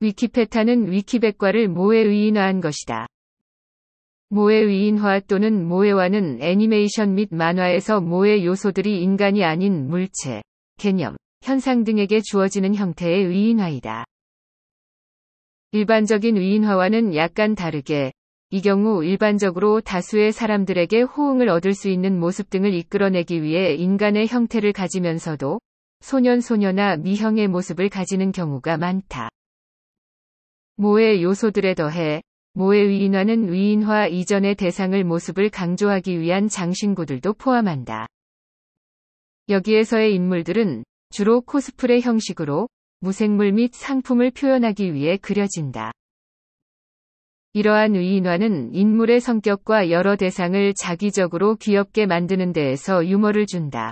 위키페타는 위키백과를 모에 의인화한 것이다. 모에 의인화 또는 모에화는 애니메이션 및 만화에서 모에 요소들이 인간이 아닌 물체, 개념, 현상 등에게 주어지는 형태의 의인화이다. 일반적인 의인화와는 약간 다르게 이 경우 일반적으로 다수의 사람들에게 호응을 얻을 수 있는 모습 등을 이끌어내기 위해 인간의 형태를 가지면서도 소년 소녀나 미형의 모습을 가지는 경우가 많다. 모의 요소들에 더해 모의 위인화는 위인화 이전의 대상을 모습을 강조하기 위한 장신구들도 포함한다. 여기에서의 인물들은 주로 코스프레 형식으로 무생물 및 상품을 표현하기 위해 그려진다. 이러한 위인화는 인물의 성격과 여러 대상을 자기적으로 귀엽게 만드는 데에서 유머를 준다.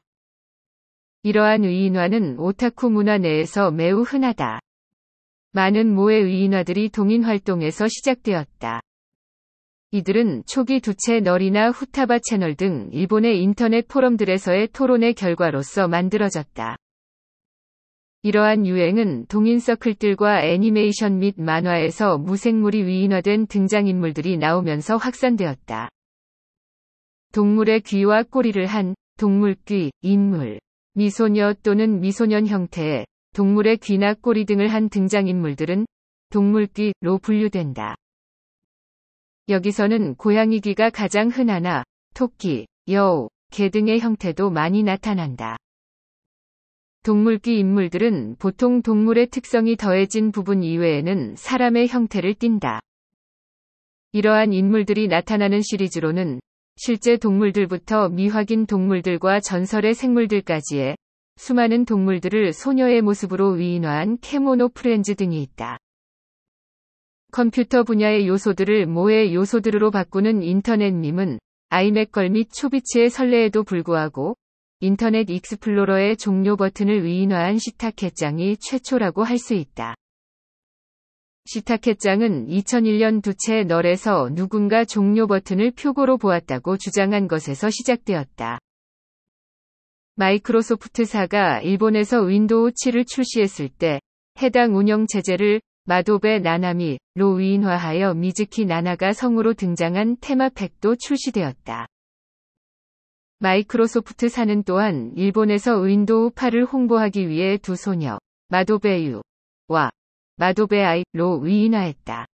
이러한 위인화는 오타쿠 문화 내에서 매우 흔하다. 많은 모의 의인화들이 동인 활동에서 시작되었다. 이들은 초기 두채 널이나 후타바 채널 등 일본의 인터넷 포럼들에서의 토론의 결과로서 만들어졌다. 이러한 유행은 동인 서클들과 애니메이션 및 만화에서 무생물이 위인화된 등장인물들이 나오면서 확산되었다. 동물의 귀와 꼬리를 한 동물귀, 인물, 미소녀 또는 미소년 형태의 동물의 귀나 꼬리 등을 한 등장인물들은 동물귀로 분류된다. 여기서는 고양이 귀가 가장 흔하나 토끼, 여우, 개 등의 형태도 많이 나타난다. 동물귀 인물들은 보통 동물의 특성이 더해진 부분 이외에는 사람의 형태를 띈다. 이러한 인물들이 나타나는 시리즈로는 실제 동물들부터 미확인 동물들과 전설의 생물들까지의 수많은 동물들을 소녀의 모습으로 위인화한 캐모노 프렌즈 등이 있다. 컴퓨터 분야의 요소들을 모의 요소들으로 바꾸는 인터넷 님은 아이맥걸 및 초비치의 설레에도 불구하고 인터넷 익스플로러의 종료 버튼을 위인화한 시타켓장이 최초라고 할 수 있다. 시타켓장은 2001년 두채 널에서 누군가 종료 버튼을 표고로 보았다고 주장한 것에서 시작되었다. 마이크로소프트사가 일본에서 윈도우 7을 출시했을 때 해당 운영 체제를 마도베 나나미로 위인화하여 미즈키 나나가 성으로 등장한 테마팩도 출시되었다. 마이크로소프트 사는 또한 일본에서 윈도우 8을 홍보하기 위해 두 소녀 마도베 유와 마도베 아이로 위인화했다.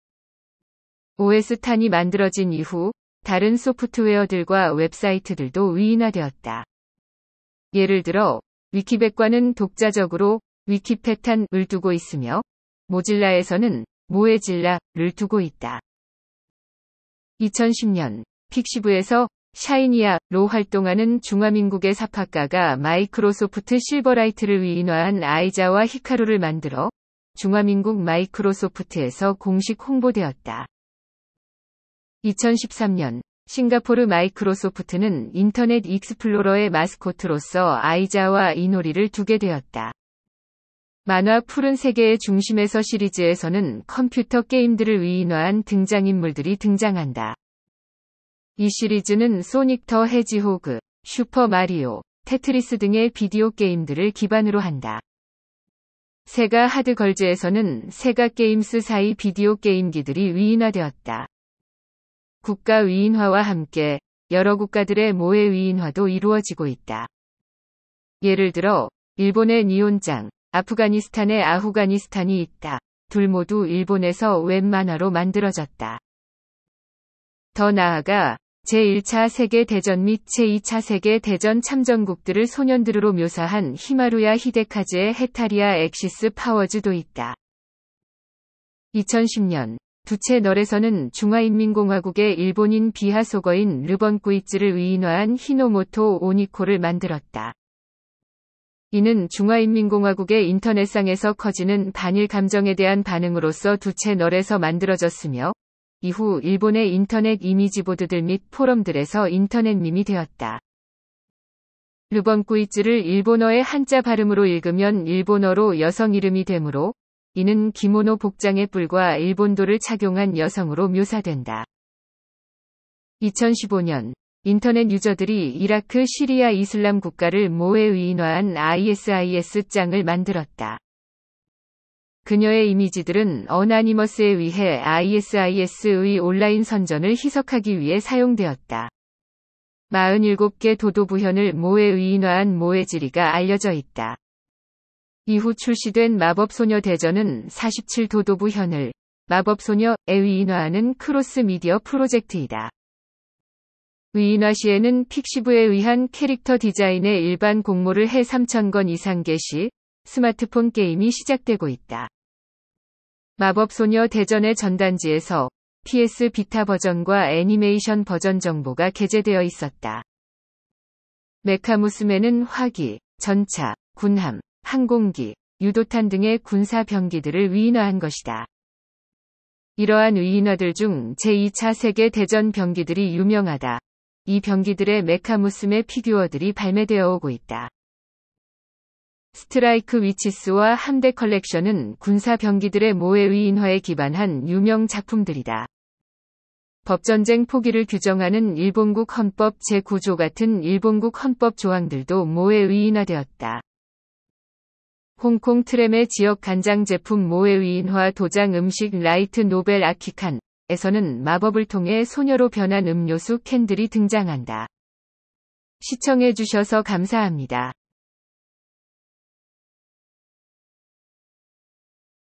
OS 탄이 만들어진 이후 다른 소프트웨어들과 웹사이트들도 위인화되었다. 예를 들어 위키백과는 독자적으로 위키패탄을 두고 있으며 모질라에서는 모에질라를 두고 있다. 2010년 픽시브에서 샤이니아로 활동하는 중화민국의 사파가가 마이크로소프트 실버라이트를 위인화한 아이자와 히카루를 만들어 중화민국 마이크로소프트에서 공식 홍보되었다. 2013년 싱가포르 마이크로소프트는 인터넷 익스플로러의 마스코트로서 아이자와 이놀이를 두게 되었다. 만화 푸른 세계의 중심에서 시리즈에서는 컴퓨터 게임들을 위인화한 등장인물들이 등장한다. 이 시리즈는 소닉 터헤지호그 슈퍼 마리오, 테트리스 등의 비디오 게임들을 기반으로 한다. 세가 하드걸즈에서는 세가 게임스 사이 비디오 게임기들이 위인화되었다. 국가위인화와 함께 여러 국가들의 모의위인화도 이루어지고 있다. 예를 들어 일본의 니온장, 아프가니스탄의 아후가니스탄이 있다. 둘 모두 일본에서 웹 만화로 만들어졌다. 더 나아가 제1차 세계대전 및 제2차 세계대전 참전국들을 소년들로 묘사한 히마루야 히데카즈의 헤타리아 엑시스 파워즈도 있다. 2010년 두채널에서는 중화인민공화국의 일본인 비하소거인 르번꾸이츠를 의인화한 히노모토 오니코를 만들었다. 이는 중화인민공화국의 인터넷상에서 커지는 반일 감정에 대한 반응으로서 두 채널에서 만들어졌으며, 이후 일본의 인터넷 이미지보드들 및 포럼들에서 인터넷 밈이 되었다. 르번꾸이츠를 일본어의 한자 발음으로 읽으면 일본어로 여성 이름이 되므로 이는 기모노 복장의 뿔과 일본도를 착용한 여성으로 묘사된다. 2015년 인터넷 유저들이 이라크 시리아 이슬람 국가를 모에 의인화한 ISIS 장을 만들었다. 그녀의 이미지들은 어나니머스에 의해 ISIS의 온라인 선전을 희석하기 위해 사용되었다. 47개 도도부현을 모에 의인화한 모에 지리가 알려져 있다. 이후 출시된 마법소녀 대전은 47도도부 현을 마법소녀 에위인화하는 크로스미디어 프로젝트이다. 위인화 시에는 픽시브에 의한 캐릭터 디자인의 일반 공모를 해 3,000건 이상 개시, 스마트폰 게임이 시작되고 있다. 마법소녀 대전의 전단지에서 PS 비타 버전과 애니메이션 버전 정보가 게재되어 있었다. 메카무스맨은 화기, 전차, 군함, 항공기, 유도탄 등의 군사 병기들을 위인화한 것이다. 이러한 위인화들 중 제2차 세계 대전 병기들이 유명하다. 이 병기들의 메카무스의 피규어들이 발매되어 오고 있다. 스트라이크 위치스와 함대 컬렉션은 군사 병기들의 모의 위인화에 기반한 유명 작품들이다. 법전쟁 포기를 규정하는 일본국 헌법 제9조 같은 일본국 헌법 조항들도 모의 위인화되었다. 홍콩 트램의 지역 간장 제품 모에위인화 도장 음식 라이트 노벨 아키칸 에서는 마법을 통해 소녀로 변한 음료수 캔들이 등장한다. 시청해주셔서 감사합니다.